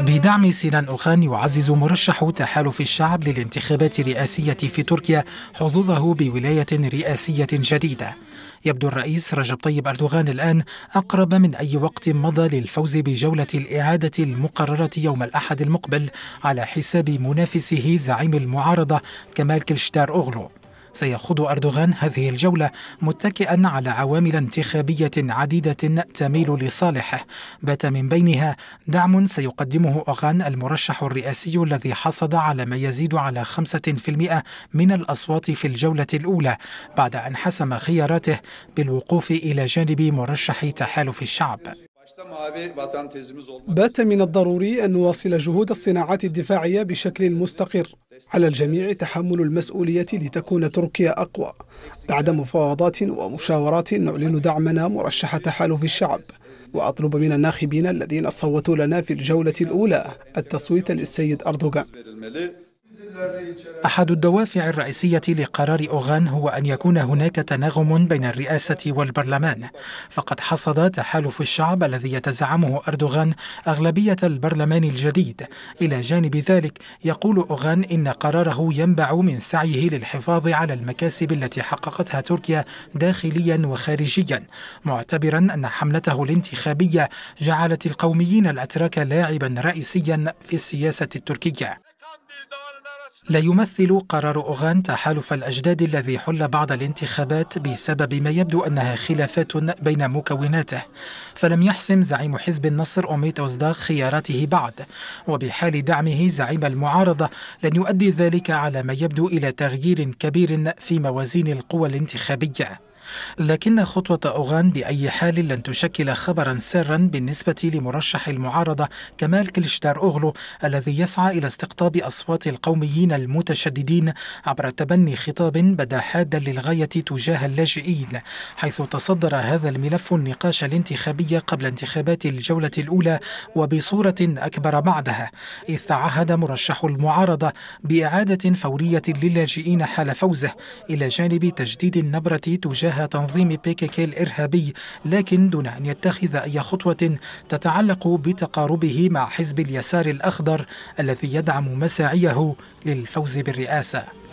بدعم سنان أوخان يعزز مرشح تحالف الشعب للانتخابات الرئاسية في تركيا حظوظه بولاية رئاسية جديدة يبدو الرئيس رجب طيب أردوغان الآن أقرب من أي وقت مضى للفوز بجولة الإعادة المقررة يوم الأحد المقبل على حساب منافسه زعيم المعارضة كمال كلشتار أوغلو سيخوض أردوغان هذه الجولة متكئا على عوامل انتخابية عديدة تميل لصالحه بات من بينها دعم سيقدمه أوغان المرشح الرئاسي الذي حصد على ما يزيد على 5% من الأصوات في الجولة الأولى بعد أن حسم خياراته بالوقوف إلى جانب مرشح تحالف الشعب بات من الضروري أن نواصل جهود الصناعات الدفاعية بشكل مستقر على الجميع تحمل المسؤولية لتكون تركيا أقوى بعد مفاوضات ومشاورات نعلن دعمنا مرشح تحالف الشعب وأطلب من الناخبين الذين صوتوا لنا في الجولة الأولى التصويت للسيد أردوغان أحد الدوافع الرئيسية لقرار أوغان هو أن يكون هناك تناغم بين الرئاسة والبرلمان فقد حصد تحالف الشعب الذي يتزعمه أردوغان أغلبية البرلمان الجديد إلى جانب ذلك يقول أوغان إن قراره ينبع من سعيه للحفاظ على المكاسب التي حققتها تركيا داخليا وخارجيا معتبرا أن حملته الانتخابية جعلت القوميين الأتراك لاعبا رئيسيا في السياسة التركية لا يمثل قرار أوغان تحالف الأجداد الذي حل بعد الانتخابات بسبب ما يبدو أنها خلافات بين مكوناته فلم يحسم زعيم حزب النصر أوميت أوزداغ خياراته بعد وبحال دعمه زعيم المعارضة لن يؤدي ذلك على ما يبدو إلى تغيير كبير في موازين القوى الانتخابية لكن خطوة أوغان بأي حال لن تشكل خبرا سرا بالنسبة لمرشح المعارضة كمال كليشدار أوغلو الذي يسعى إلى استقطاب أصوات القوميين المتشددين عبر تبني خطاب بدا حادا للغاية تجاه اللاجئين حيث تصدر هذا الملف النقاش الانتخابي قبل انتخابات الجولة الأولى وبصورة أكبر بعدها إذ تعهد مرشح المعارضة بإعادة فورية للاجئين حال فوزه إلى جانب تجديد النبرة تجاه تنظيم بيكيكي الإرهابي لكن دون أن يتخذ أي خطوة تتعلق بتقاربه مع حزب اليسار الأخضر الذي يدعم مساعيه للفوز بالرئاسة